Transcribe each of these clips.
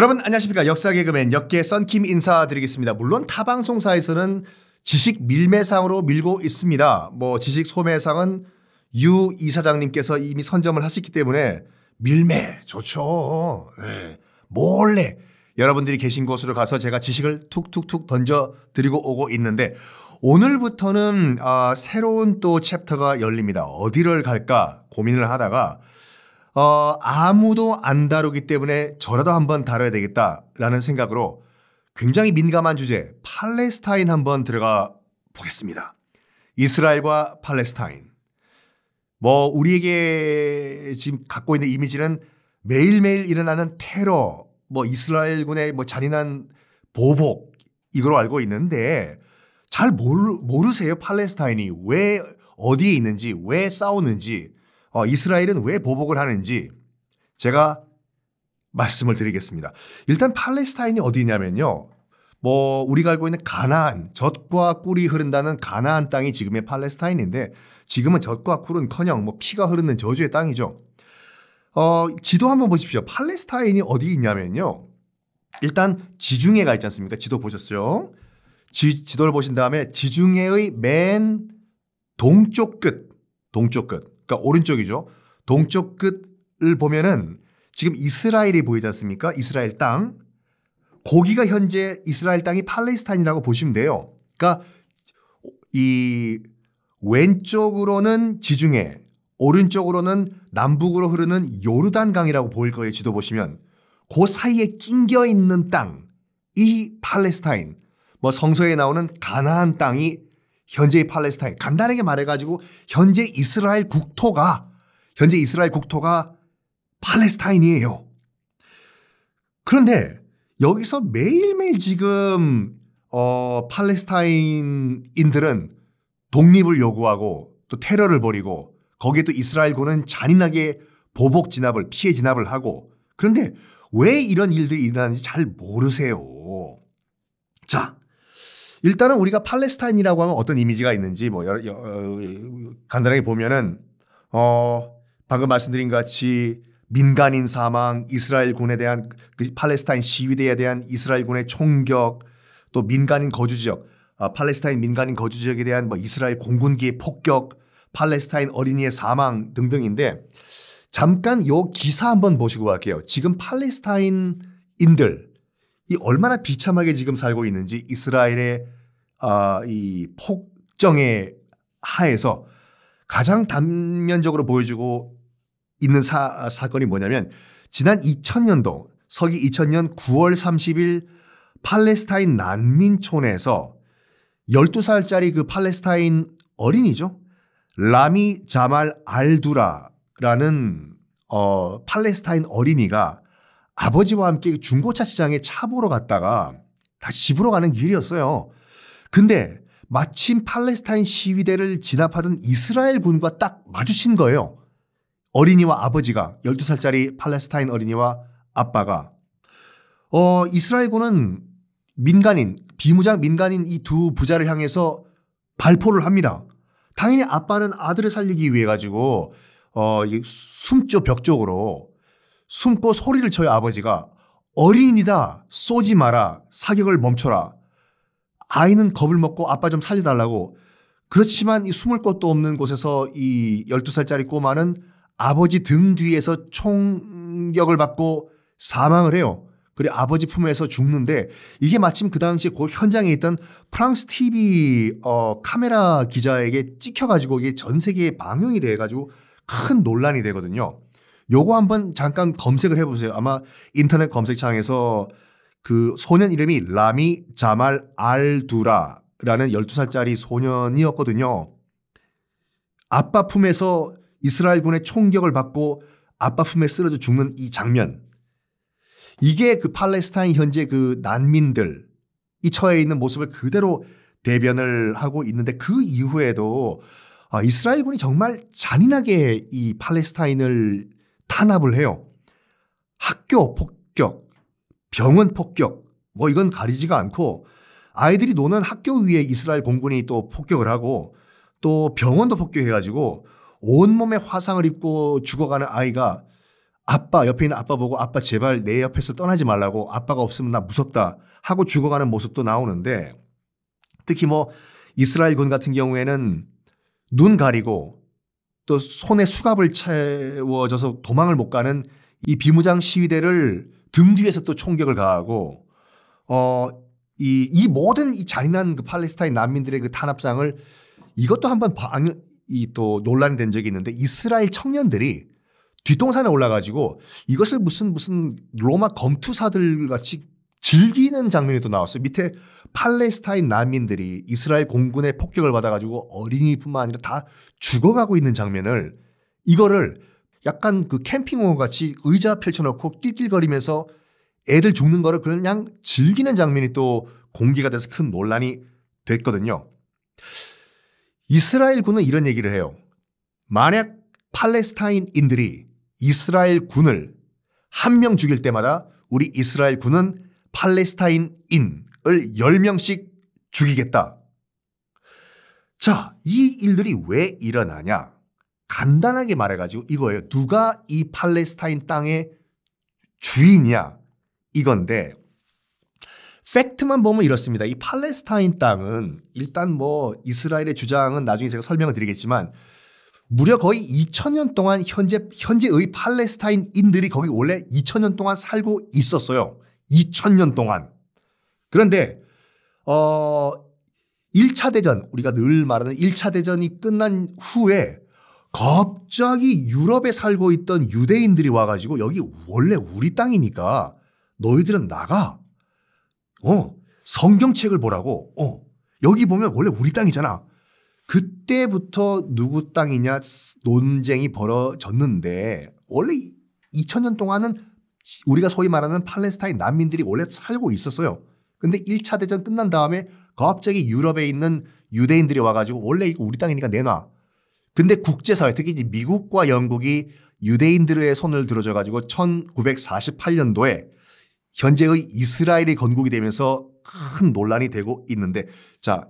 여러분 안녕하십니까 역사 개그맨 역계 썬킴 인사드리겠습니다. 물론 타 방송사에서는 지식 밀매상으로 밀고 있습니다. 뭐 지식 소매상은 유 이사장님께서 이미 선점을 하셨기 때문에 밀매 좋죠. 네. 몰래 여러분들이 계신 곳으로 가서 제가 지식을 툭툭툭 던져 드리고 오고 있는데 오늘부터는 아, 새로운 또 챕터가 열립니다. 어디를 갈까 고민을 하다가 어, 아무도 안 다루기 때문에 저라도 한번 다뤄야 되겠다라는 생각으로 굉장히 민감한 주제 팔레스타인 한번 들어가 보겠습니다. 이스라엘과 팔레스타인. 뭐 우리에게 지금 갖고 있는 이미지는 매일매일 일어나는 테러, 뭐 이스라엘군의 뭐 잔인한 보복 이걸로 알고 있는데 잘 모르, 모르세요 팔레스타인이 왜 어디에 있는지 왜 싸우는지 어, 이스라엘은 왜 보복을 하는지 제가 말씀을 드리겠습니다. 일단 팔레스타인이 어디냐면요. 뭐 우리가 알고 있는 가나안, 젖과 꿀이 흐른다는 가나안 땅이 지금의 팔레스타인인데 지금은 젖과 꿀은커녕 뭐 피가 흐르는 저주의 땅이죠. 어, 지도 한번 보십시오. 팔레스타인이 어디 있냐면요. 일단 지중해 가 있지 않습니까? 지도 보셨어요? 지, 지도를 보신 다음에 지중해의 맨 동쪽 끝, 동쪽 끝. 그러니까 오른쪽이죠. 동쪽 끝을 보면은 지금 이스라엘이 보이지 않습니까? 이스라엘 땅. 고기가 현재 이스라엘 땅이 팔레스타인이라고 보시면 돼요. 그러니까 이 왼쪽으로는 지중해, 오른쪽으로는 남북으로 흐르는 요르단강이라고 보일 거예요. 지도 보시면. 그 사이에 낑겨 있는 땅, 이 팔레스타인, 뭐 성서에 나오는 가나안 땅이 현재의 팔레스타인 간단하게 말해가지고 현재 이스라엘 국토가 현재 이스라엘 국토가 팔레스타인이에요. 그런데 여기서 매일매일 지금 어, 팔레스타인인들은 독립을 요구하고 또 테러를 벌이고 거기에 또 이스라엘군은 잔인하게 보복 진압을 피해 진압을 하고 그런데 왜 이런 일들이 일어나는지 잘 모르세요. 자, 일단은 우리가 팔레스타인이라고 하면 어떤 이미지가 있는지 뭐여여 어, 간단하게 보면은 어 방금 말씀드린 같이 민간인 사망, 이스라엘군에 대한 그 팔레스타인 시위대에 대한 이스라엘군의 총격, 또 민간인 거주 지역, 아, 팔레스타인 민간인 거주 지역에 대한 뭐 이스라엘 공군기의 폭격, 팔레스타인 어린이의 사망 등등인데 잠깐 요 기사 한번 보시고 갈게요. 지금 팔레스타인인들 이 얼마나 비참하게 지금 살고 있는지 이스라엘의 아, 이 폭정의 하에서 가장 단면적으로 보여주고 있는 사, 사건이 뭐냐면 지난 2000년도 서기 2000년 9월 30일 팔레스타인 난민촌에서 12살짜리 그 팔레스타인 어린이죠. 라미 자말 알두라라는 어, 팔레스타인 어린이가 아버지와 함께 중고차 시장에 차 보러 갔다가 다시 집으로 가는 길이었어요. 근데 마침 팔레스타인 시위대를 진압하던 이스라엘 군과 딱 마주친 거예요. 어린이와 아버지가 12살짜리 팔레스타인 어린이와 아빠가 어 이스라엘 군은 민간인 비무장 민간인 이 두 부자를 향해서 발포를 합니다. 당연히 아빠는 아들을 살리기 위해 가지고 어숨조 벽쪽으로 숨고 소리를 쳐요 아버지가 어린이다 쏘지 마라 사격을 멈춰라 아이는 겁을 먹고 아빠 좀 살려달라고 그렇지만 이 숨을 곳도 없는 곳에서 이 12살짜리 꼬마는 아버지 등 뒤에서 총격을 받고 사망을 해요. 그리고 아버지 품에서 죽는데 이게 마침 그 당시 그 현장에 있던 프랑스 TV 어 카메라 기자에게 찍혀가지고 이게 전 세계에 방영이 돼가지고 큰 논란이 되거든요. 요거 한번 잠깐 검색을 해보세요. 아마 인터넷 검색창에서 그 소년 이름이 라미 자말 알두라라는 12살짜리 소년이었거든요. 아빠 품에서 이스라엘군의 총격을 받고 아빠 품에 쓰러져 죽는 이 장면. 이게 그 팔레스타인 현재 그 난민들 이 처해 있는 모습을 그대로 대변을 하고 있는데 그 이후에도 아, 이스라엘군이 정말 잔인하게 이 팔레스타인을 탄압을 해요. 학교 폭격, 병원 폭격, 뭐 이건 가리지가 않고 아이들이 노는 학교 위에 이스라엘 공군이 또 폭격을 하고 또 병원도 폭격해가지고 온몸에 화상을 입고 죽어가는 아이가 아빠 옆에 있는 아빠 보고 아빠 제발 내 옆에서 떠나지 말라고 아빠가 없으면 나 무섭다 하고 죽어가는 모습도 나오는데 특히 뭐 이스라엘 군 같은 경우에는 눈 가리고 또 손에 수갑을 채워져서 도망을 못 가는 이 비무장 시위대를 등 뒤에서 또 총격을 가하고 어, 이, 이 모든 이 잔인한 그 팔레스타인 난민들의 그 탄압상을 이것도 한번 이또 논란이 된 적이 있는데 이스라엘 청년들이 뒷동산에 올라가지고 이것을 무슨 무슨 로마 검투사들 같이 즐기는 장면이 또 나왔어요. 밑에 팔레스타인 난민들이 이스라엘 공군의 폭격을 받아가지고 어린이뿐만 아니라 다 죽어가고 있는 장면을 이거를 약간 그캠핑호 같이 의자 펼쳐놓고 띠띠거리면서 애들 죽는 거를 그냥 즐기는 장면이 또 공개가 돼서 큰 논란이 됐거든요. 이스라엘군은 이런 얘기를 해요. 만약 팔레스타인인들이 이스라엘 군을 한 명 죽일 때마다 우리 이스라엘 군은 팔레스타인인 을 10명씩 죽이겠다. 자, 이 일들이 왜 일어나냐? 간단하게 말해가지고 이거예요. 누가 이 팔레스타인 땅의 주인이야? 이건데, 팩트만 보면 이렇습니다. 이 팔레스타인 땅은 일단 뭐 이스라엘의 주장은 나중에 제가 설명을 드리겠지만 무려 거의 2 0 0 0년 동안 현재, 현재의 팔레스타인인들이 거기 원래 2 0 0 0년 동안 살고 있었어요. 2 0 0 0년 동안. 그런데 어 1차 대전 우리가 늘 말하는 1차 대전이 끝난 후에 갑자기 유럽에 살고 있던 유대인들이 와가지고 여기 원래 우리 땅이니까 너희들은 나가 어 성경책을 보라고 어 여기 보면 원래 우리 땅이잖아 그때부터 누구 땅이냐 논쟁이 벌어졌는데 원래 2000년 동안은 우리가 소위 말하는 팔레스타인 난민들이 원래 살고 있었어요. 근데 1차 대전 끝난 다음에 갑자기 유럽에 있는 유대인들이 와가지고 원래 이거 우리 땅이니까 내놔. 근데 국제사회 특히 이제 미국과 영국이 유대인들의 손을 들어줘가지고 1948년도에 현재의 이스라엘이 건국이 되면서 큰 논란이 되고 있는데 자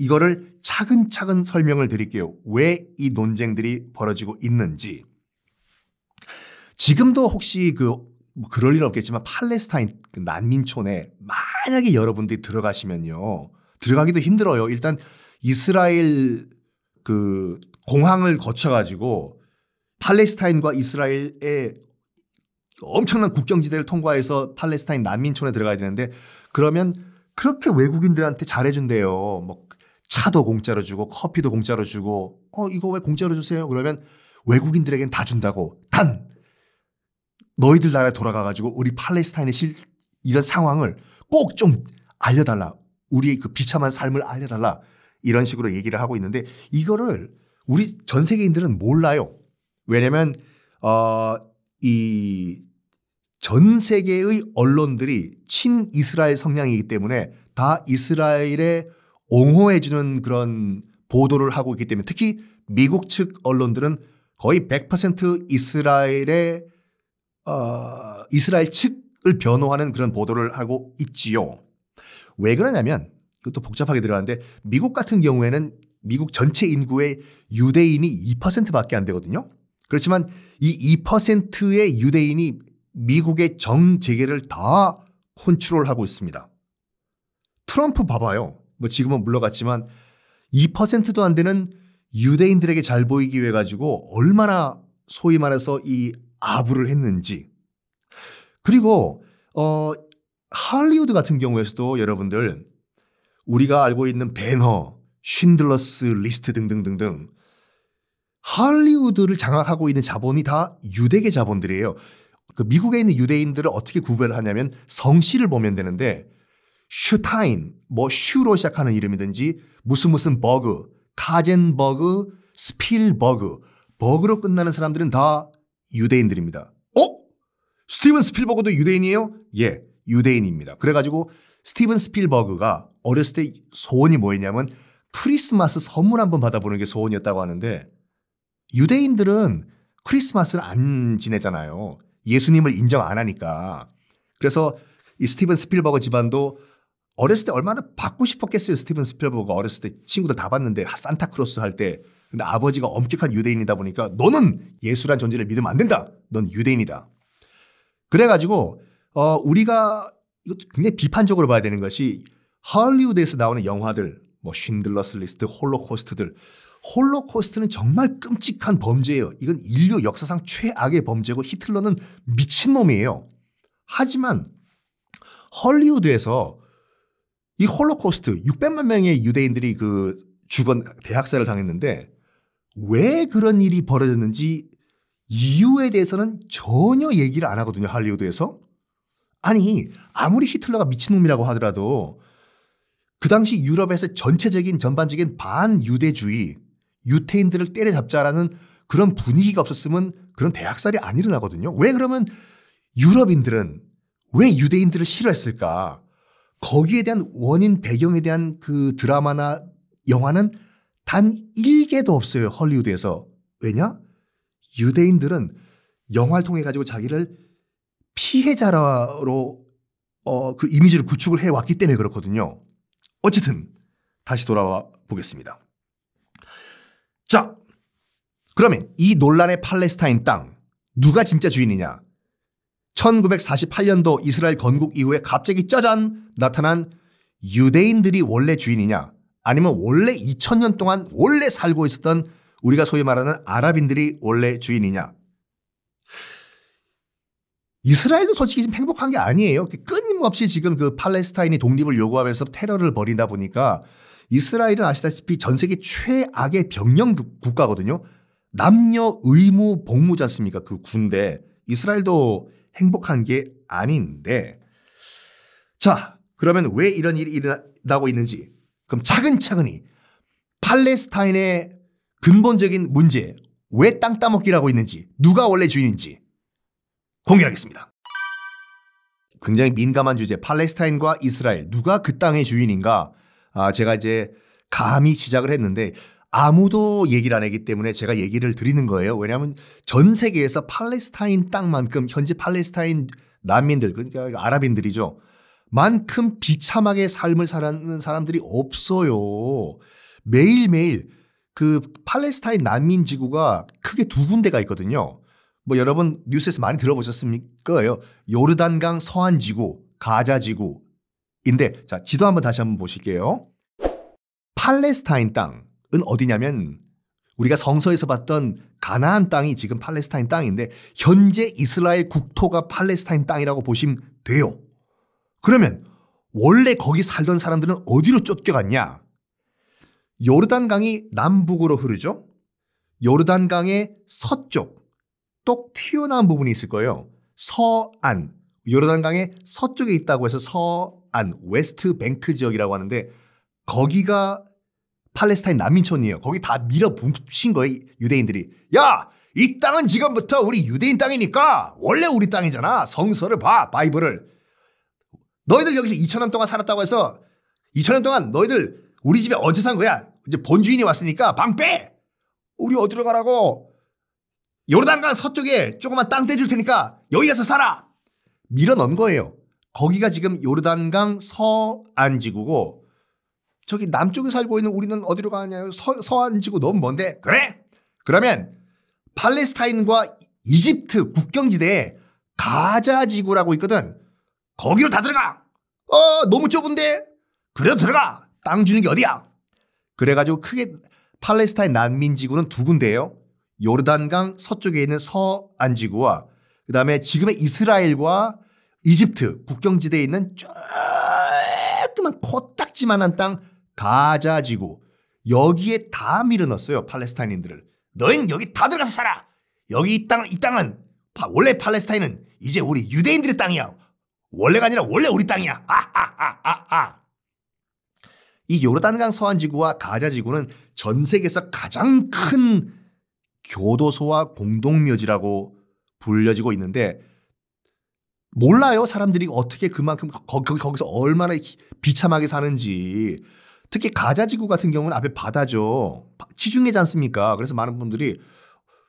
이거를 차근차근 설명을 드릴게요. 왜 이 논쟁들이 벌어지고 있는지. 지금도 혹시 그뭐 그럴 일은 없겠지만 팔레스타인 그 난민촌에 만약에 여러분들이 들어가시면요. 들어가기도 힘들어요. 일단 이스라엘 그 공항을 거쳐가지고 팔레스타인과 이스라엘의 엄청난 국경지대를 통과해서 팔레스타인 난민촌에 들어가야 되는데 그러면 그렇게 외국인들한테 잘해준대요. 뭐 차도 공짜로 주고 커피도 공짜로 주고 어 이거 왜 공짜로 주세요? 그러면 외국인들에겐 다 준다고 단 너희들 나라에 돌아가가지고 우리 팔레스타인의 실, 이런 상황을 꼭 좀 알려달라. 우리의 그 비참한 삶을 알려달라. 이런 식으로 얘기를 하고 있는데 이거를 우리 전 세계인들은 몰라요. 왜냐면, 어, 이 전 세계의 언론들이 친 이스라엘 성향이기 때문에 다 이스라엘에 옹호해주는 그런 보도를 하고 있기 때문에 특히 미국 측 언론들은 거의 100% 이스라엘의 어, 이스라엘 측을 변호하는 그런 보도를 하고 있지요. 왜 그러냐면 이것도 복잡하게 들어가는데 미국 같은 경우에는 미국 전체 인구의 유대인이 2%밖에 안 되거든요. 그렇지만 이 2%의 유대인이 미국의 정재계를 다 컨트롤하고 있습니다. 트럼프 봐봐요. 뭐 지금은 물러갔지만 2%도 안 되는 유대인들에게 잘 보이기 위해 가지고 얼마나 소위 말해서 이 아부를 했는지 그리고 어 할리우드 같은 경우에서도 여러분들 우리가 알고 있는 배너, 쉰들러스 리스트 등등등등 할리우드를 장악하고 있는 자본이 다 유대계 자본들이에요. 그 미국에 있는 유대인들을 어떻게 구별 하냐면 성씨를 보면 되는데 슈타인, 뭐 슈로 시작하는 이름이든지 무슨 무슨 버그, 카젠버그, 스필버그, 버그로 끝나는 사람들은 다 유대인들입니다. 어? 스티븐 스필버그도 유대인이에요? 예, 유대인입니다. 그래가지고 스티븐 스필버그가 어렸을 때 소원이 뭐였냐면 크리스마스 선물 한번 받아보는 게 소원이었다고 하는데 유대인들은 크리스마스를 안 지내잖아요. 예수님을 인정 안 하니까. 그래서 이 스티븐 스필버그 집안도 어렸을 때 얼마나 받고 싶었겠어요. 스티븐 스필버그가 어렸을 때 친구들 다 봤는데 산타크로스 할때 근데 아버지가 엄격한 유대인이다 보니까 너는 예수란 존재를 믿으면 안 된다. 넌 유대인이다. 그래가지고 어 우리가 이것도 굉장히 비판적으로 봐야 되는 것이 할리우드에서 나오는 영화들 뭐 쉰들러스 리스트, 홀로코스트들 홀로코스트는 정말 끔찍한 범죄예요. 이건 인류 역사상 최악의 범죄고 히틀러는 미친놈이에요. 하지만 헐리우드에서 이 홀로코스트 600만 명의 유대인들이 그 죽은 대학살을 당했는데 왜 그런 일이 벌어졌는지 이유에 대해서는 전혀 얘기를 안 하거든요. 할리우드에서. 아니, 아무리 히틀러가 미친놈이라고 하더라도 그 당시 유럽에서 전체적인 전반적인 반유대주의, 유태인들을 때려잡자라는 그런 분위기가 없었으면 그런 대학살이 안 일어나거든요. 왜 그러면 유럽인들은 왜 유대인들을 싫어했을까? 거기에 대한 원인 배경에 대한 그 드라마나 영화는 단 1개도 없어요. 헐리우드에서. 왜냐? 유대인들은 영화를 통해 가지고 자기를 피해자로 어, 그 이미지를 구축을 해왔기 때문에 그렇거든요. 어쨌든 다시 돌아와 보겠습니다. 자, 그러면 이 논란의 팔레스타인 땅 누가 진짜 주인이냐? 1948년도 이스라엘 건국 이후에 갑자기 짜잔 나타난 유대인들이 원래 주인이냐? 아니면 원래 2000년 동안 원래 살고 있었던 우리가 소위 말하는 아랍인들이 원래 주인이냐? 이스라엘도 솔직히 지금 행복한 게 아니에요. 끊임없이 지금 그 팔레스타인이 독립을 요구하면서 테러를 벌이다 보니까 이스라엘은 아시다시피 전 세계 최악의 병영 국가거든요. 남녀 의무 복무지 않습니까? 그 군대. 이스라엘도 행복한 게 아닌데. 자, 그러면 왜 이런 일이 일어나고 있는지 그럼 차근차근히 팔레스타인의 근본적인 문제, 왜 땅따먹기라고 있는지, 누가 원래 주인인지 공개하겠습니다. 굉장히 민감한 주제, 팔레스타인과 이스라엘, 누가 그 땅의 주인인가? 아, 제가 이제 감히 시작을 했는데 아무도 얘기를 안 하기 때문에 제가 얘기를 드리는 거예요. 왜냐하면 전 세계에서 팔레스타인 땅만큼 현재 팔레스타인 난민들, 그러니까 아랍인들이죠. 만큼 비참하게 삶을 사는 사람들이 없어요. 매일매일 그 팔레스타인 난민 지구가 크게 두 군데가 있거든요. 뭐 여러분 뉴스에서 많이 들어보셨습니까? 요르단강서한 지구, 가자 지구인데 자, 지도 한번 다시 한번 보실게요. 팔레스타인 땅은 어디냐면 우리가 성서에서 봤던 가나안 땅이 지금 팔레스타인 땅인데 현재 이스라엘 국토가 팔레스타인 땅이라고 보시면 돼요. 그러면 원래 거기 살던 사람들은 어디로 쫓겨갔냐? 요르단강이 남북으로 흐르죠. 요르단강의 서쪽, 똑 튀어나온 부분이 있을 거예요. 서안, 요르단강의 서쪽에 있다고 해서 서안, 웨스트 뱅크 지역이라고 하는데 거기가 팔레스타인 난민촌이에요. 거기 다 밀어붙인 거예요, 유대인들이. 야! 이 땅은 지금부터 우리 유대인 땅이니까 원래 우리 땅이잖아. 성서를 봐, 바이블을. 너희들 여기서 2천년 동안 살았다고 해서 2천년 동안 너희들 우리 집에 어제 산 거야. 이제 본주인이 왔으니까 방 빼! 우리 어디로 가라고? 요르단강 서쪽에 조그만 땅 떼줄 테니까 여기 가서 살아! 밀어넣은 거예요. 거기가 지금 요르단강 서안지구고 저기 남쪽에 살고 있는 우리는 어디로 가냐 요 서안지구 너무 먼데 그래 그러면 팔레스타인과 이집트 국경지대에 가자지구라고 있거든 거기로 다 들어가. 어, 너무 좁은데? 그래도 들어가. 땅 주는 게 어디야? 그래가지고 크게 팔레스타인 난민지구는 두 군데예요. 요르단강 서쪽에 있는 서안지구와 그 다음에 지금의 이스라엘과 이집트 국경지대에 있는 조그만 코딱지만한 땅 가자지구 여기에 다 밀어넣었어요 팔레스타인인들을 너희는 여기 다 들어가서 살아 여기 이 땅, 이 땅은 원래 팔레스타인은 이제 우리 유대인들의 땅이야 원래가 아니라 원래 우리 땅이야. 아아아아아. 아, 아, 아, 이 요르단강 서안 지구와 가자 지구는 전 세계에서 가장 큰 교도소와 공동묘지라고 불려지고 있는데 몰라요 사람들이 어떻게 그만큼 거, 기서 얼마나 비참하게 사는지 특히 가자 지구 같은 경우는 앞에 바다죠 지중해지 않습니까 그래서 많은 분들이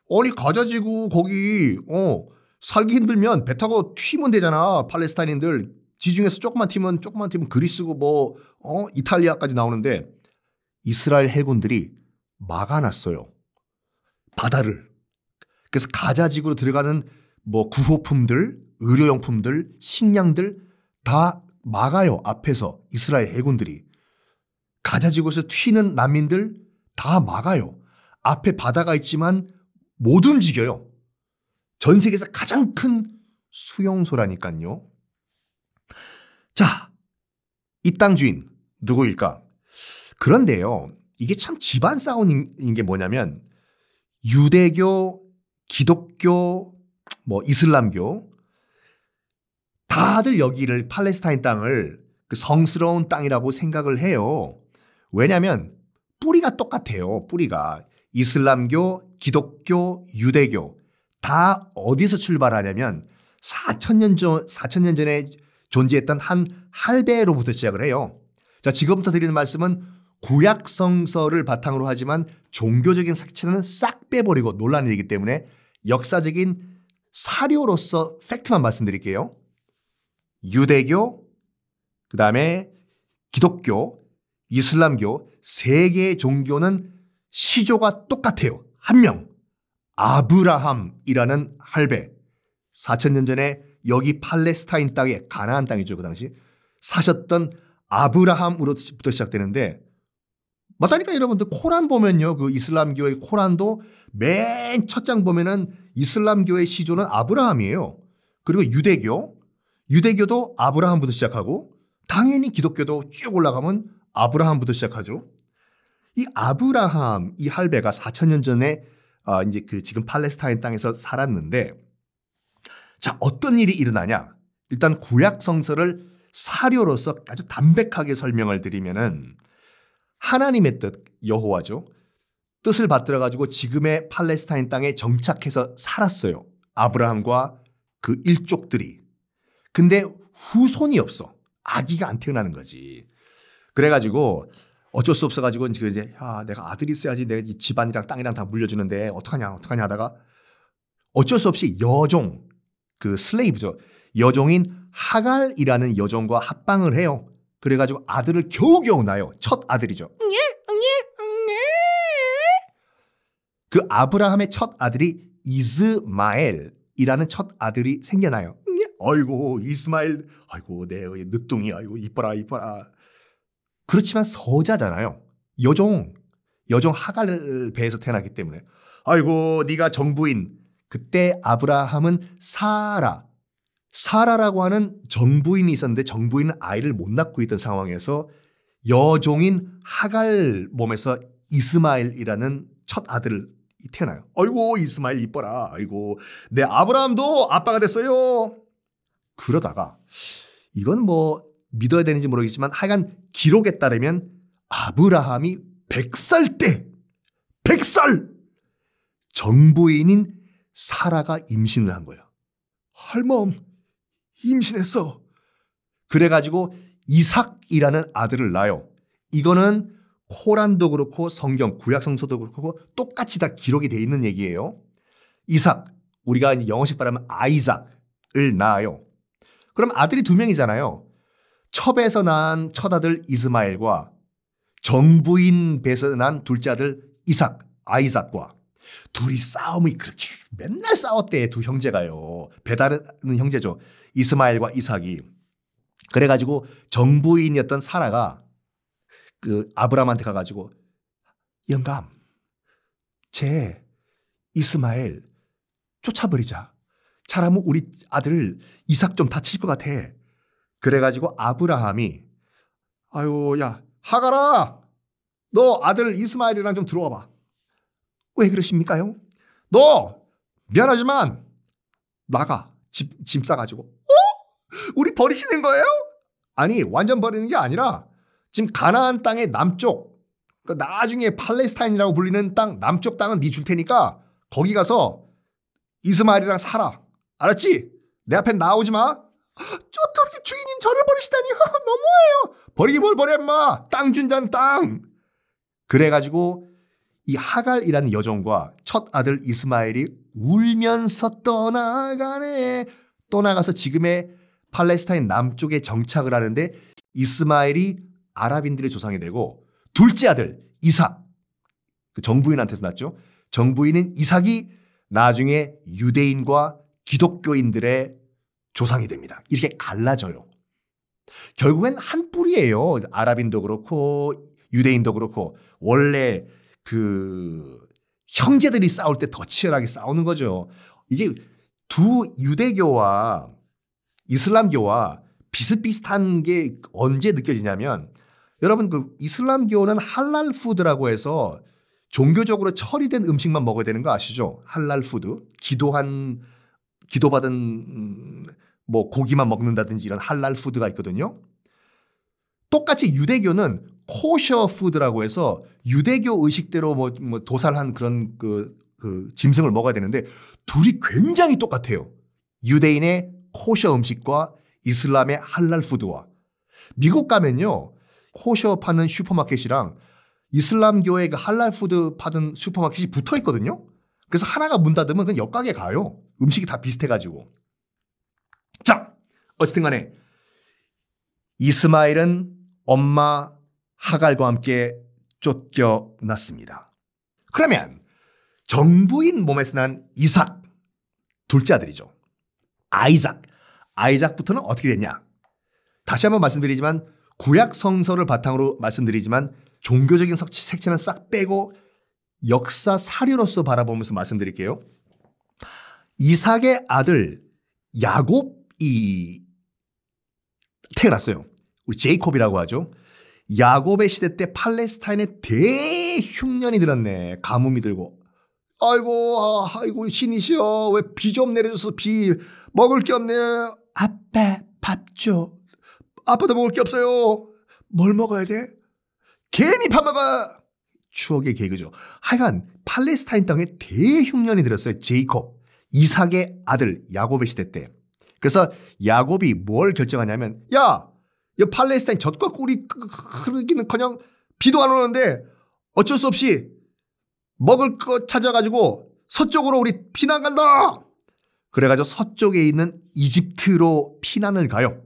아니 가자 지구 거기 어 살기 힘들면 배 타고 튀면 되잖아. 팔레스타인인들 지중에서 조금만 튀면 조금만 튀면 그리스고 뭐 어, 이탈리아까지 나오는데 이스라엘 해군들이 막아놨어요. 바다를. 그래서 가자 지구로 들어가는 뭐 구호품들, 의료용품들, 식량들 다 막아요. 앞에서 이스라엘 해군들이. 가자 지구에서 튀는 난민들 다 막아요. 앞에 바다가 있지만 못 움직여요. 전 세계에서 가장 큰 수용소라니까요. 자, 이 땅 주인 누구일까? 그런데요, 이게 참 집안 싸움인 게 뭐냐면 유대교, 기독교, 뭐 이슬람교 다들 여기를 팔레스타인 땅을 그 성스러운 땅이라고 생각을 해요. 왜냐하면 뿌리가 똑같아요. 뿌리가 이슬람교, 기독교, 유대교 다 어디서 출발하냐면 4 0년 전, 4천년 전에 존재했던 한 할배로부터 시작을 해요. 자, 지금부터 드리는 말씀은 구약 성서를 바탕으로 하지만 종교적인 색채는 싹 빼버리고 논란이기 되 때문에 역사적인 사료로서 팩트만 말씀드릴게요. 유대교, 그 다음에 기독교, 이슬람교 세 개의 종교는 시조가 똑같아요. 한 명. 아브라함이라는 할배 4천년 전에 여기 팔레스타인 땅에 가나안 땅이죠 그 당시 사셨던 아브라함으로부터 시작되는데 맞다니까 여러분들 코란 보면요 그 이슬람교의 코란도 맨 첫 장 보면은 이슬람교의 시조는 아브라함이에요 그리고 유대교 유대교도 아브라함부터 시작하고 당연히 기독교도 쭉 올라가면 아브라함부터 시작하죠 이 아브라함 이 할배가 4천년 전에 어, 이제 그 지금 팔레스타인 땅에서 살았는데 자 어떤 일이 일어나냐? 일단 구약 성서를 사료로서 아주 담백하게 설명을 드리면은 하나님의 뜻 여호와죠 뜻을 받들어 가지고 지금의 팔레스타인 땅에 정착해서 살았어요 아브라함과 그 일족들이 근데 후손이 없어 아기가 안 태어나는 거지 그래가지고 어쩔 수 없어가지고 이제 이제 야, 내가 아들이 있어야지 내가 이 집안이랑 땅이랑 다 물려주는데 어떡하냐 어떡하냐 하다가 어쩔 수 없이 여종 그 슬레이브죠 여종인 하갈이라는 여종과 합방을 해요. 그래가지고 아들을 겨우겨우 낳아요. 첫 아들이죠. 네, 네, 네. 그 아브라함의 첫 아들이 이즈마엘이라는첫 아들이 생겨나요. 아이고 이스마엘, 아이고 내 늦둥이, 아이고 이뻐라 이뻐라. 그렇지만 서자잖아요. 여종, 여종 하갈 배에서 태어났기 때문에 아이고 네가 정부인 그때 아브라함은 사라 사라라고 하는 정부인이 있었는데 정부인은 아이를 못 낳고 있던 상황에서 여종인 하갈 몸에서 이스마일이라는 첫 아들을 태어나요. 아이고 이스마일 이뻐라. 아이고 내 아브라함도 아빠가 됐어요. 그러다가 이건 뭐 믿어야 되는지 모르겠지만 하여간 기록에 따르면 아브라함이 100살 때 100살 정부인인 사라가 임신을 한 거예요. 할멈 임신했어. 그래가지고 이삭이라는 아들을 낳아요. 이거는 코란도 그렇고 성경 구약성서도 그렇고 똑같이 다 기록이 돼 있는 얘기예요. 이삭 우리가 영어식 발음은 아이삭을 낳아요. 그럼 아들이 두 명이잖아요. 첩에서 난 첫아들 이스마엘과 정부인 배에서 난 둘째 아들 이삭, 아이삭과 둘이 싸움이 그렇게 맨날 싸웠대 두 형제가요. 배달은 형제죠. 이스마엘과 이삭이. 그래가지고 정부인이었던 사라가 그 아브라함한테 가가지고 영감, 제 이스마엘 쫓아버리자. 차라면 우리 아들 이삭 좀 다칠 것 같아. 그래가지고 아브라함이 아유 야 하가라 너 아들 이스마엘이랑 좀 들어와 봐. 왜 그러십니까요? 너 미안하지만 나가 집, 짐 싸가지고 어? 우리 버리시는 거예요? 아니 완전 버리는 게 아니라 지금 가나안 땅의 남쪽 그러니까 나중에 팔레스타인이라고 불리는 땅 남쪽 땅은 네 줄 테니까 거기 가서 이스마엘이랑 살아 알았지? 내 앞엔 나오지 마 어떻게 주인님 저를 버리시다니 너무해요. 버리기 뭘 버려 임마. 땅 준잔 땅. 그래가지고 이 하갈이라는 여정과 첫 아들 이스마엘이 울면서 떠나가네. 떠나가서 지금의 팔레스타인 남쪽에 정착을 하는데 이스마엘이 아랍인들의 조상이 되고 둘째 아들 이삭 그 정부인한테서 났죠. 정부인인 이삭이 나중에 유대인과 기독교인들의 조상이 됩니다. 이렇게 갈라져요. 결국엔 한 뿌리예요. 아랍인도 그렇고 유대인도 그렇고 원래 그 형제들이 싸울 때 더 치열하게 싸우는 거죠. 이게 두 유대교와 이슬람교와 비슷비슷한 게 언제 느껴지냐면 여러분 그 이슬람교는 할랄 푸드라고 해서 종교적으로 처리된 음식만 먹어야 되는 거 아시죠? 할랄 푸드. 기도한 기도받은 음, 뭐 고기만 먹는다든지 이런 할랄 푸드가 있거든요. 똑같이 유대교는 코셔 푸드라고 해서 유대교 의식대로 뭐, 뭐 도살한 그런 그, 그 짐승을 먹어야 되는데 둘이 굉장히 똑같아요. 유대인의 코셔 음식과 이슬람의 할랄 푸드와 미국 가면요 코셔 파는 슈퍼마켓이랑 이슬람교의 그 할랄 푸드 파는 슈퍼마켓이 붙어 있거든요. 그래서 하나가 문 닫으면 그냥 옆 가게 가요. 음식이 다 비슷해가지고. 자, 어쨌든 간에 이스마일은 엄마 하갈과 함께 쫓겨났습니다. 그러면 정부인 몸에서 난 이삭, 둘째 아들이죠. 아이삭. 아이삭부터는 어떻게 됐냐? 다시 한번 말씀드리지만 구약 성서를 바탕으로 말씀드리지만 종교적인 색채는 싹 빼고 역사 사료로서 바라보면서 말씀드릴게요. 이삭의 아들 야곱이 태어났어요. 우리 제이콥이라고 하죠. 야곱의 시대 때 팔레스타인에 대흉년이 들었네. 가뭄이 들고. 아이고, 아, 아이고, 신이시여. 왜 비 좀 내려줘서 비 먹을 게 없네. 아빠, 밥 줘. 아빠도 먹을 게 없어요. 뭘 먹어야 돼? 괜히 밥 먹어! 추억의 개그죠. 하여간 팔레스타인 땅에 대흉년이 들었어요. 제이콥. 이삭의 아들 야곱의 시대 때. 그래서 야곱이 뭘 결정하냐면 야, 이 팔레스타인 젖과 꿀이 흐르기는커녕 비도 안 오는데 어쩔 수 없이 먹을 거 찾아가지고 서쪽으로 우리 피난 간다. 그래가지고 서쪽에 있는 이집트로 피난을 가요.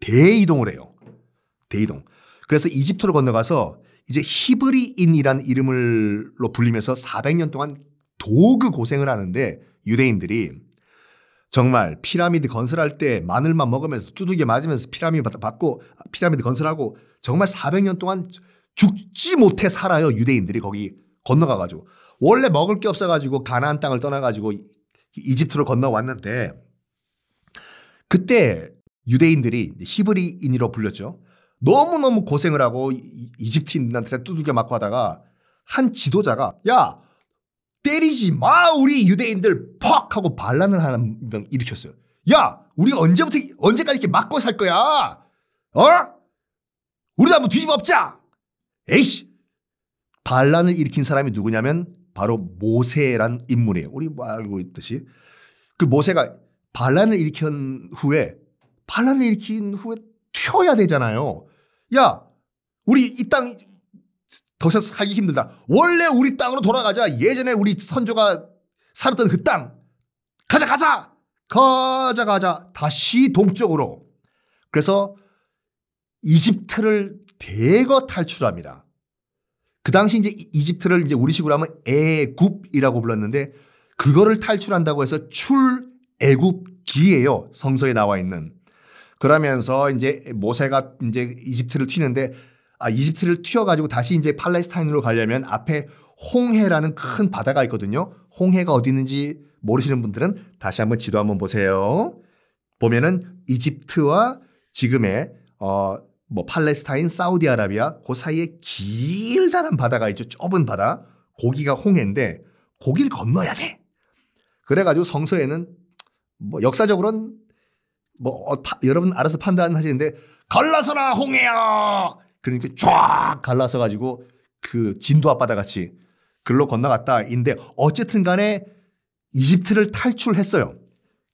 대이동을 해요. 대이동. 그래서 이집트로 건너가서 이제 히브리인이라는 이름을로 불리면서 400년 동안 도그 고생을 하는데 유대인들이 정말 피라미드 건설할 때 마늘만 먹으면서 두둑이 맞으면서 피라미드 받고 피라미드 건설하고 정말 400년 동안 죽지 못해 살아요 유대인들이 거기 건너가가지고 원래 먹을 게 없어가지고 가나안 땅을 떠나가지고 이집트로 건너왔는데 그때 유대인들이 히브리인이로 불렸죠 너무너무 고생을 하고 이집트인들한테 두들겨 맞고 하다가 한 지도자가 야 때리지 마 우리 유대인들 퍽 하고 반란을 하나 일으켰어요. 야 우리 언제부터 언제까지 이렇게 막고 살 거야? 어? 우리도 한번 뒤집어 엎자. 에이씨 반란을 일으킨 사람이 누구냐면 바로 모세란 인물이에요. 우리 뭐 알고 있듯이 그 모세가 반란을 일으킨 후에 반란을 일으킨 후에 튀어야 되잖아요. 야 우리 이땅 더 이상 살기 힘들다. 원래 우리 땅으로 돌아가자. 예전에 우리 선조가 살았던 그 땅. 가자, 가자! 가자, 가자. 다시 동쪽으로. 그래서 이집트를 대거 탈출합니다. 그 당시 이제 이집트를 이제 우리식으로 하면 애굽이라고 불렀는데 그거를 탈출한다고 해서 출애굽기예요. 성서에 나와 있는. 그러면서 이제 모세가 이제 이집트를 튀는데 아, 이집트를 튀어가지고 다시 이제 팔레스타인으로 가려면 앞에 홍해라는 큰 바다가 있거든요. 홍해가 어디 있는지 모르시는 분들은 다시 한번 지도 한번 보세요. 보면은 이집트와 지금의 어, 뭐 팔레스타인, 사우디아라비아 그 사이에 길다란 바다가 있죠. 좁은 바다. 고기가 홍해인데 고기를 건너야 돼. 그래가지고 성서에는 뭐 역사적으로는 뭐 어, 파, 여러분 알아서 판단하시는데 걸러서라 홍해야 그러니까 쫙 갈라서 가지고 그 진도 앞바다 같이 글로 건너갔다인데 어쨌든 간에 이집트를 탈출했어요.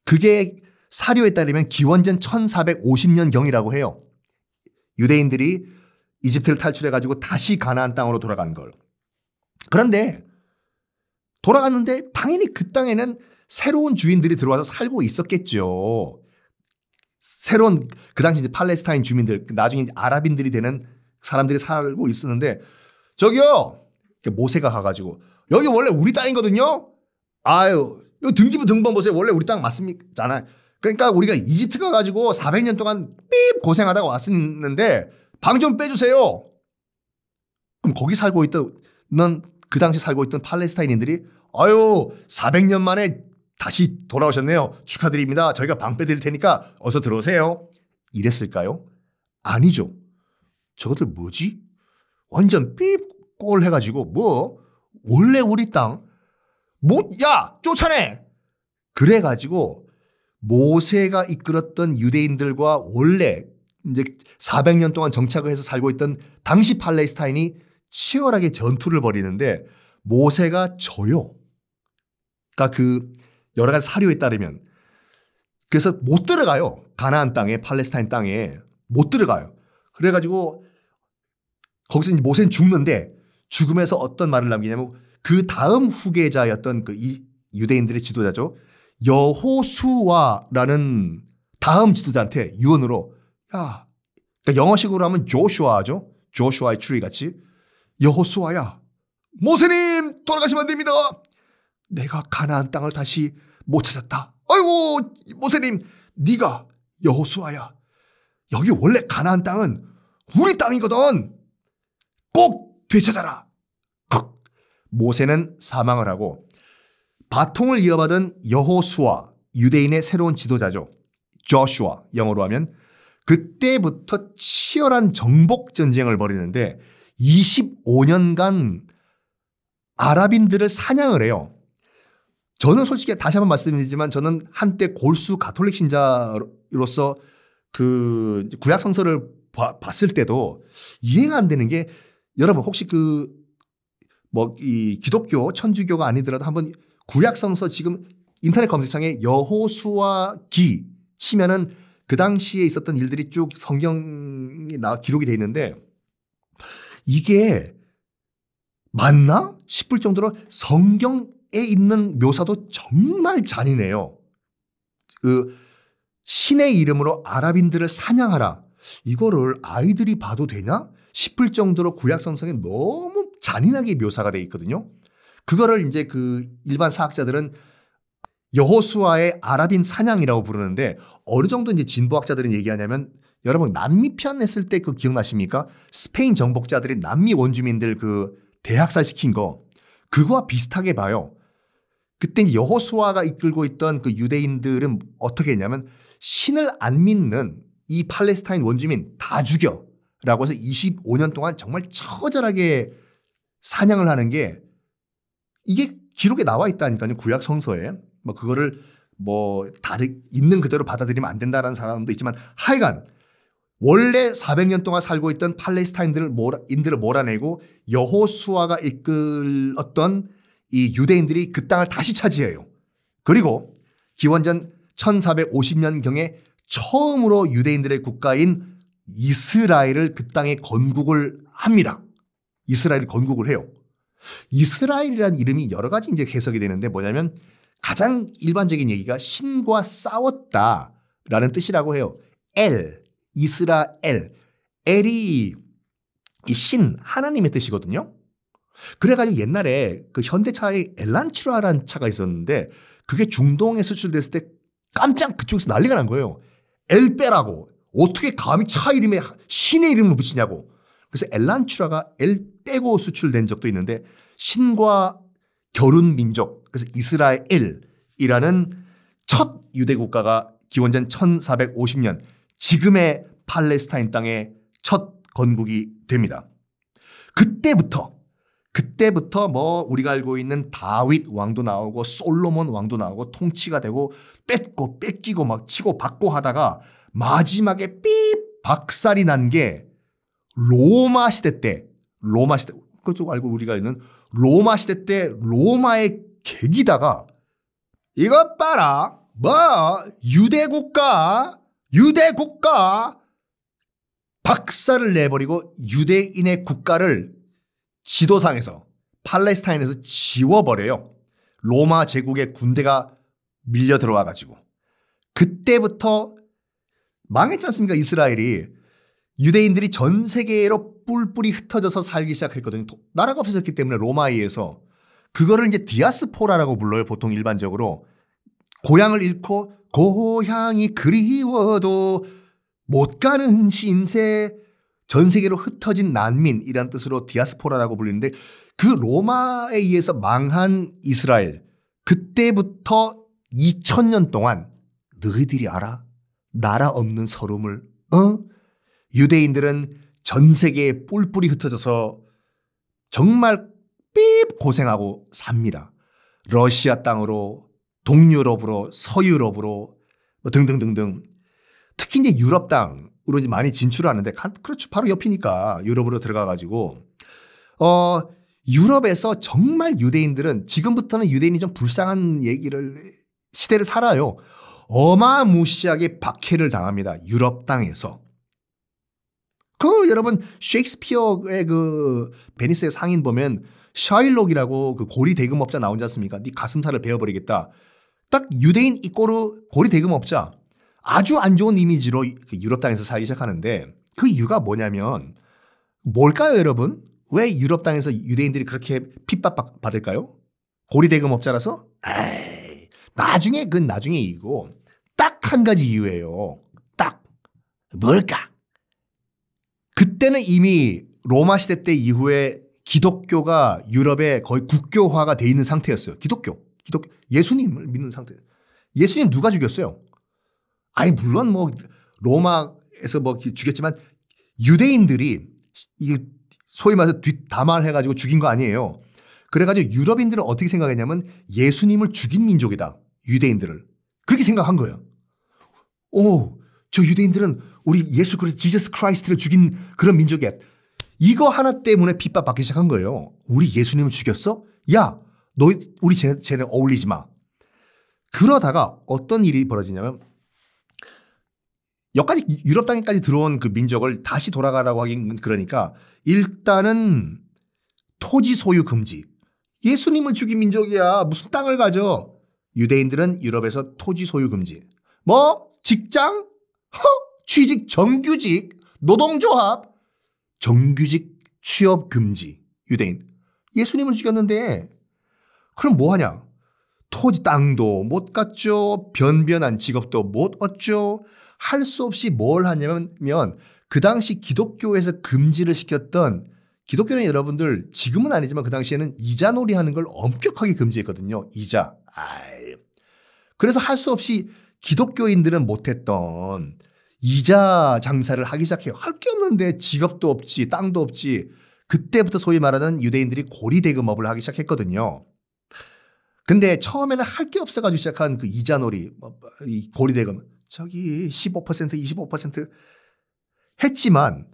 그게 사료에 따르면 기원전 1450년경이라고 해요. 유대인들이 이집트를 탈출해가지고 다시 가나안 땅으로 돌아간 걸. 그런데 돌아갔는데 당연히 그 땅에는 새로운 주인들이 들어와서 살고 있었겠죠. 새로운 그 당시 이제 팔레스타인 주민들 나중에 아랍인들이 되는 사람들이 살고 있었는데 저기요 모세가 가가지고 여기 원래 우리 땅이거든요. 아유 이 등기부 등본 보세요. 원래 우리 땅 맞습니까?잖아. 요 그러니까 우리가 이집트가 가지고 400년 동안 삐 고생하다가 왔었는데 방 좀 빼주세요. 그럼 거기 살고 있던 넌 그 당시 살고 있던 팔레스타인인들이 아유 400년 만에 다시 돌아오셨네요. 축하드립니다. 저희가 방 빼드릴 테니까 어서 들어오세요. 이랬을까요? 아니죠. 저것들 뭐지? 완전 삐꼴 해가지고 뭐 원래 우리 땅 못 야 쫓아내 그래가지고 모세가 이끌었던 유대인들과 원래 이제 400년 동안 정착을 해서 살고 있던 당시 팔레스타인이 치열하게 전투를 벌이는데 모세가 져요. 그러니까 그 여러 가지 사료에 따르면 그래서 못 들어가요. 가나안 땅에 팔레스타인 땅에 못 들어가요. 그래가지고 거기서 이제 모세는 죽는데 죽음에서 어떤 말을 남기냐면 그 다음 후계자였던 그 이, 유대인들의 지도자죠. 여호수아라는 다음 지도자한테 유언으로 야 그러니까 영어식으로 하면 조슈아죠. 조슈아의 추리 같이 여호수아야 모세님 돌아가시면 안 됩니다. 내가 가나안 땅을 다시 못 찾았다. 아이고 모세님 네가 여호수아야 여기 원래 가나안 땅은 우리 땅이거든. 꼭 되찾아라. 모세는 사망을 하고 바통을 이어받은 여호수아 유대인의 새로운 지도자죠. 조슈아 영어로 하면 그때부터 치열한 정복 전쟁을 벌이는데 25년간 아랍인들을 사냥을 해요. 저는 솔직히 다시 한번 말씀드리지만 저는 한때 골수 가톨릭 신자로서 그 구약 성서를 봤을 때도 이해가 안 되는 게 여러분 혹시 그 뭐 이 기독교 천주교가 아니더라도 한번 구약성서 지금 인터넷 검색창에 여호수와기 치면은 그 당시에 있었던 일들이 쭉 성경이 나 기록이 돼 있는데 이게 맞나 싶을 정도로 성경에 있는 묘사도 정말 잔인해요. 그 신의 이름으로 아랍인들을 사냥하라. 이거를 아이들이 봐도 되냐? 싶을 정도로 구약 성성이 너무 잔인하게 묘사가 돼 있거든요. 그거를 이제 그 일반 사학자들은 여호수아의 아랍인 사냥이라고 부르는데 어느 정도 이제 진보학자들은 얘기하냐면 여러분 남미 편했을때 그 기억나십니까? 스페인 정복자들이 남미 원주민들 그 대학살 시킨 거 그거와 비슷하게 봐요. 그때 여호수아가 이끌고 있던 그 유대인들은 어떻게 했냐면 신을 안 믿는 이 팔레스타인 원주민 다 죽여. 라고 해서 25년 동안 정말 처절하게 사냥을 하는 게 이게 기록에 나와 있다니까요. 구약 성서에. 뭐 그거를 뭐 다른 있는 그대로 받아들이면 안 된다라는 사람도 있지만 하여간 원래 400년 동안 살고 있던 팔레스타인들을 몰아, 인들을 몰아내고 여호수아가 이끌었던 이 유대인들이 그 땅을 다시 차지해요. 그리고 기원전 1450년경에 처음으로 유대인들의 국가인 이스라엘을 그 땅에 건국을 합니다. 이스라엘 건국을 해요. 이스라엘이란 이름이 여러 가지 이제 해석이 되는데 뭐냐면 가장 일반적인 얘기가 신과 싸웠다라는 뜻이라고 해요. 엘, 이스라엘. 엘이 신, 하나님의 뜻이거든요. 그래가지고 옛날에 그현대차의 엘란츄라라는 차가 있었는데 그게 중동에 수출됐을 때 깜짝 그쪽에서 난리가 난 거예요. 엘 빼라고. 어떻게 감히 차 이름에 신의 이름을 붙이냐고. 그래서 엘란추라가엘 빼고 수출된 적도 있는데 신과 결혼 민족 그래서 이스라엘이라는 첫 유대 국가가 기원전 1450년 지금의 팔레스타인 땅의 첫 건국이 됩니다. 그때부터 그때부터 뭐 우리가 알고 있는 다윗 왕도 나오고 솔로몬 왕도 나오고 통치가 되고 뺏고 뺏기고 막 치고 받고 하다가 마지막에 삐 박살이 난 게 로마 시대 때 로마 시대 그것도 알고 우리가 있는 로마 시대 때 로마의 계기다가 이것 봐라 뭐 유대 국가 유대 국가 박살을 내버리고 유대인의 국가를 지도상에서 팔레스타인에서 지워버려요. 로마 제국의 군대가 밀려 들어와 가지고 그때부터 망했지 않습니까? 이스라엘이. 유대인들이 전 세계로 뿔뿔이 흩어져서 살기 시작했거든요. 나라가 없어졌기 때문에 로마에서 그거를 이제 디아스포라라고 불러요. 보통 일반적으로. 고향을 잃고 고향이 그리워도 못 가는 신세 전 세계로 흩어진 난민이란 뜻으로 디아스포라라고 불리는데 그 로마에 의해서 망한 이스라엘 그때부터 2000년 동안 너희들이 알아? 나라 없는 서름을 어? 유대인들은 전 세계에 뿔뿔이 흩어져서 정말 삐 고생하고 삽니다. 러시아 땅으로 동유럽으로 서유럽으로 뭐 등등등등 특히 이제 유럽 땅으로 이제 많이 진출하는데 그렇죠 바로 옆이니까 유럽으로 들어가 가지고 어 유럽에서 정말 유대인들은 지금부터는 유대인이 좀 불쌍한 얘기를 시대를 살아요. 어마무시하게 박해를 당합니다. 유럽 땅에서. 그 여러분 셰익스피어의 그 베니스의 상인 보면 샤일록이라고 그 고리 대금업자 나오지 않습니까? 네 가슴살을 베어버리겠다. 딱 유대인 이꼬르 고리 대금업자 아주 안 좋은 이미지로 그 유럽 땅에서 살기 시작하는데 그 이유가 뭐냐면 뭘까요 여러분? 왜 유럽 땅에서 유대인들이 그렇게 핍박 받을까요? 고리 대금업자라서? 에이, 나중에 그 나중에 이고 딱한 가지 이유예요. 딱. 뭘까? 그때는 이미 로마 시대 때 이후에 기독교가 유럽에 거의 국교화가 돼 있는 상태였어요. 기독교. 기독 예수님을 믿는 상태. 예수님 누가 죽였어요? 아니 물론 뭐 로마에서 뭐 죽였지만 유대인들이 이게 소위 말해서 뒷담화를 해가지고 죽인 거 아니에요. 그래가지고 유럽인들은 어떻게 생각했냐면 예수님을 죽인 민족이다. 유대인들을. 그렇게 생각한 거예요. 오, 저 유대인들은 우리 예수 그리스도 지저스 크라이스트를 죽인 그런 민족이야. 이거 하나 때문에 핍박받기 시작한 거예요. 우리 예수님을 죽였어? 야, 너 우리 쟤, 쟤네 어울리지 마. 그러다가 어떤 일이 벌어지냐면 여기까지 유럽 땅에까지 들어온 그 민족을 다시 돌아가라고 하긴 그러니까 일단은 토지 소유 금지. 예수님을 죽인 민족이야. 무슨 땅을 가져? 유대인들은 유럽에서 토지 소유 금지. 뭐? 직장, 허, 취직 정규직, 노동조합, 정규직 취업 금지. 유대인. 예수님을 죽였는데 그럼 뭐 하냐? 토지 땅도 못갔죠 변변한 직업도 못 얻죠. 할 수 없이 뭘 하냐면 그 당시 기독교에서 금지를 시켰던 기독교는 여러분들 지금은 아니지만 그 당시에는 이자놀이 하는 걸 엄격하게 금지했거든요. 이자. 아이. 그래서 할 수 없이 기독교인들은 못했던 이자 장사를 하기 시작해요. 할 게 없는데 직업도 없지, 땅도 없지. 그때부터 소위 말하는 유대인들이 고리 대금업을 하기 시작했거든요. 근데 처음에는 할 게 없어가지고 시작한 그 이자놀이, 뭐, 고리 대금, 저기 15% 25% 했지만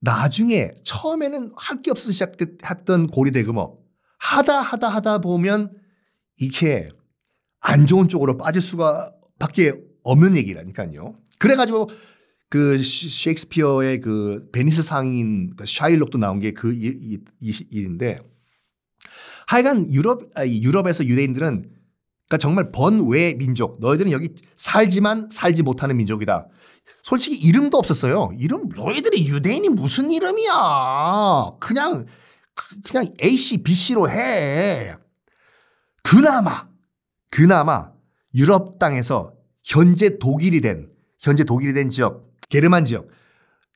나중에 처음에는 할 게 없어서 시작했던 고리 대금업 하다 하다 하다 보면 이게 안 좋은 쪽으로 빠질 수가 밖에 없는 얘기라니까요. 그래가지고 그 셰익스피어의 그 베니스 상인 그 샤일록도 나온 게 그 일인데 하여간 유럽 아니, 유럽에서 유대인들은 그러니까 정말 번외 민족 너희들은 여기 살지만 살지 못하는 민족이다. 솔직히 이름도 없었어요. 이름 너희들이 유대인이 무슨 이름이야? 그냥 그, 그냥 A 씨 B 씨로 해. 그나마 그나마 유럽 땅에서 현재 독일이 된 현재 독일이 된 지역 게르만 지역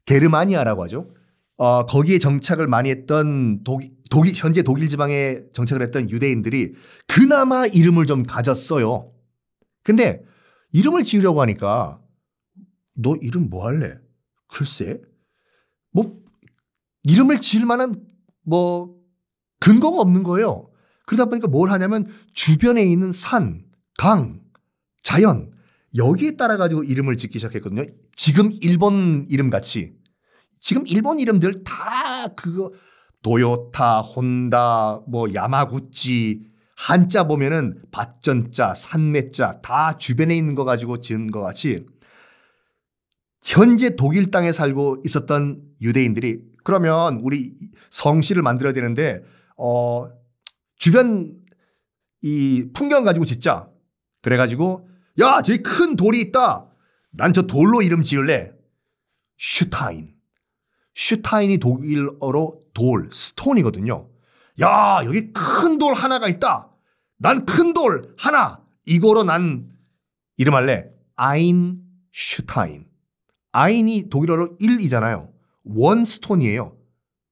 게르마니아라고 하죠. 어, 거기에 정착을 많이 했던 독일, 독일, 현재 독일 지방에 정착을 했던 유대인들이 그나마 이름을 좀 가졌어요. 근데 이름을 지으려고 하니까 너 이름 뭐 할래? 글쎄, 뭐 이름을 지을 만한 뭐 근거가 없는 거예요. 그러다 보니까 뭘 하냐면 주변에 있는 산, 강, 자연 여기에 따라 가지고 이름을 짓기 시작했거든요. 지금 일본 이름 같이 지금 일본 이름들 다 그거 도요타, 혼다, 뭐 야마구치 한자 보면은 밭전자, 산매자 다 주변에 있는 거 가지고 지은 거 같이 현재 독일 땅에 살고 있었던 유대인들이 그러면 우리 성씨를 만들어야 되는데 어 주변 이 풍경 가지고 짓자 그래가지고 야, 저기 큰 돌이 있다. 난 저 돌로 이름 지을래. 슈타인. 슈타인이 독일어로 돌, 스톤이거든요. 야, 여기 큰 돌 하나가 있다. 난 큰 돌 하나. 이거로 난 이름할래. 아인슈타인. 아인이 독일어로 1이잖아요. 원스톤이에요.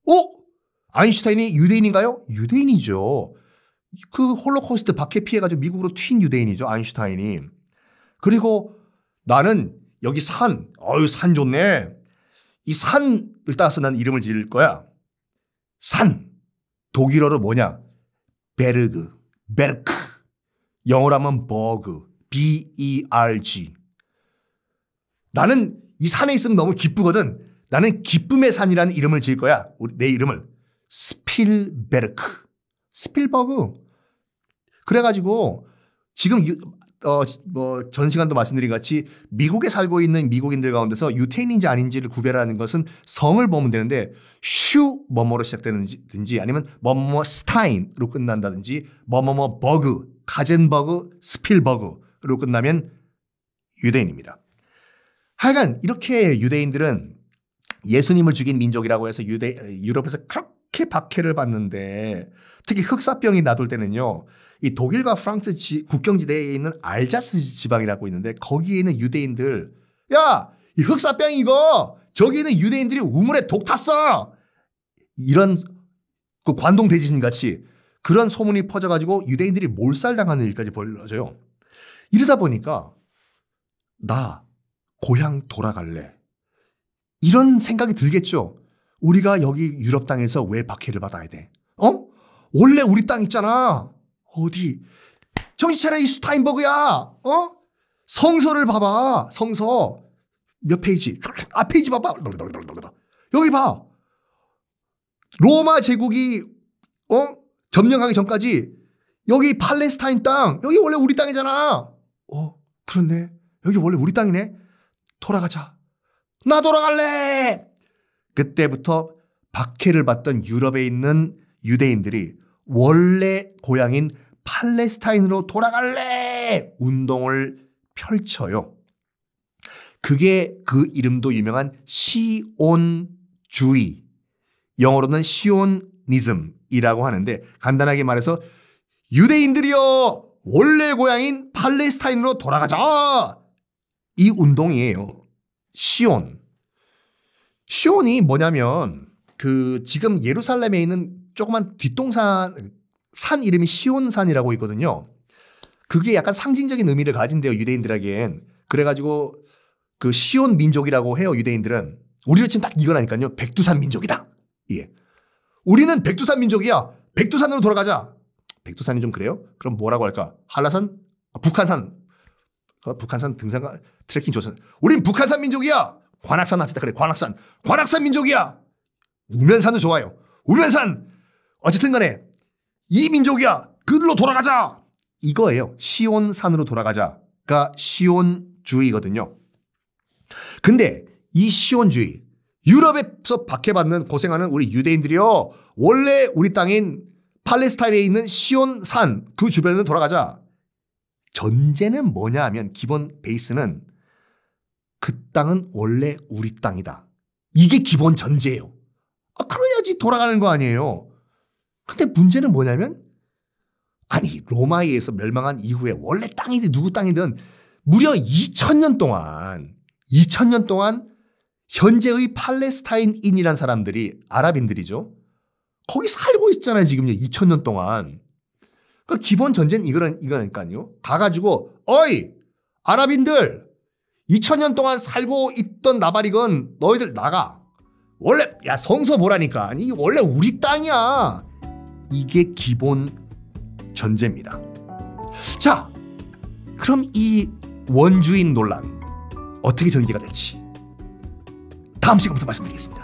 어? 아인슈타인이 유대인인가요? 유대인이죠. 그 홀로코스트 박해 피해가지고 미국으로 튄 유대인이죠. 아인슈타인이. 그리고 나는 여기 산, 어유 산 좋네. 이 산을 따서 난 이름을 지을 거야. 산. 독일어로 뭐냐? 베르그, 베르크. 영어로 하면 버그, B-E-R-G. 나는 이 산에 있으면 너무 기쁘거든. 나는 기쁨의 산이라는 이름을 지을 거야. 내 이름을. 스필베르크. 스필버그. 그래가지고 지금 어, 뭐, 전 시간도 말씀드린 같이 미국에 살고 있는 미국인들 가운데서 유태인인지 아닌지를 구별하는 것은 성을 보면 되는데 슈, 뭐뭐로 시작되는지 아니면 뭐뭐 스타인으로 끝난다든지 뭐뭐뭐 버그, 가젠버그, 스필버그로 끝나면 유대인입니다. 하여간 이렇게 유대인들은 예수님을 죽인 민족이라고 해서 유대, 유럽에서 그렇게 박해를 받는데 특히 흑사병이 나돌 때는요. 이 독일과 프랑스 지, 국경지대에 있는 알자스 지방이라고 있는데 거기에 있는 유대인들 야 이 흑사병 이거 저기 있는 유대인들이 우물에 독 탔어 이런 그 관동 대지진 같이 그런 소문이 퍼져가지고 유대인들이 몰살당하는 일까지 벌어져요. 이러다 보니까 나 고향 돌아갈래 이런 생각이 들겠죠. 우리가 여기 유럽 땅에서 왜 박해를 받아야 돼? 어? 원래 우리 땅 있잖아. 어디? 정신 차려 이 스타인버그야. 어? 성서를 봐봐. 성서 몇 페이지? 앞 아, 페이지 봐봐. 여기 봐. 로마 제국이 어? 점령하기 전까지 여기 팔레스타인 땅 여기 원래 우리 땅이잖아. 어 그렇네. 여기 원래 우리 땅이네. 돌아가자. 나 돌아갈래. 그때부터 박해를 받던 유럽에 있는 유대인들이 원래 고향인 팔레스타인으로 돌아갈래! 운동을 펼쳐요. 그게 그 이름도 유명한 시온주의. 영어로는 시온니즘이라고 하는데 간단하게 말해서 유대인들이여! 원래 고향인 팔레스타인으로 돌아가자! 이 운동이에요. 시온. 시온이 뭐냐면 그 지금 예루살렘에 있는 조그만 뒷동산 산 이름이 시온산이라고 있거든요. 그게 약간 상징적인 의미를 가진대요 유대인들에겐. 그래가지고 그 시온 민족이라고 해요 유대인들은. 우리를 지금 딱 이거라니까요. 백두산 민족이다. 예. 우리는 백두산 민족이야. 백두산으로 돌아가자. 백두산이 좀 그래요? 그럼 뭐라고 할까? 한라산, 아, 북한산. 아, 북한산 등산 가 트레킹 조선. 우린 북한산 민족이야. 관악산 합시다. 그래. 관악산. 관악산 민족이야. 우면산은 좋아요. 우면산 어쨌든 간에 이 민족이야 그들로 돌아가자 이거예요. 시온산으로 돌아가자가 시온주의거든요. 근데 이 시온주의 유럽에서 박해받는 고생하는 우리 유대인들이요 원래 우리 땅인 팔레스타인에 있는 시온산 그 주변으로 돌아가자. 전제는 뭐냐 하면 기본 베이스는 그 땅은 원래 우리 땅이다. 이게 기본 전제예요. 아, 그래야지 돌아가는 거 아니에요. 근데 문제는 뭐냐면 아니 로마에 의서 멸망한 이후에 원래 땅이든 누구 땅이든 무려 2000년 동안 2000년 동안 현재의 팔레스타인인이란 사람들이 아랍인들이죠. 거기 살고 있잖아요, 지금요. 2000년 동안. 그 기본 전제는 이거는 이거니까요. 가 가지고 어이 아랍인들 2000년 동안 살고 있던 나발이건 너희들 나가. 원래 야 성서 보라니까. 아니 원래 우리 땅이야. 이게 기본 전제입니다. 자, 그럼 이 원주인 논란 어떻게 전개가 될지 다음 시간부터 말씀드리겠습니다.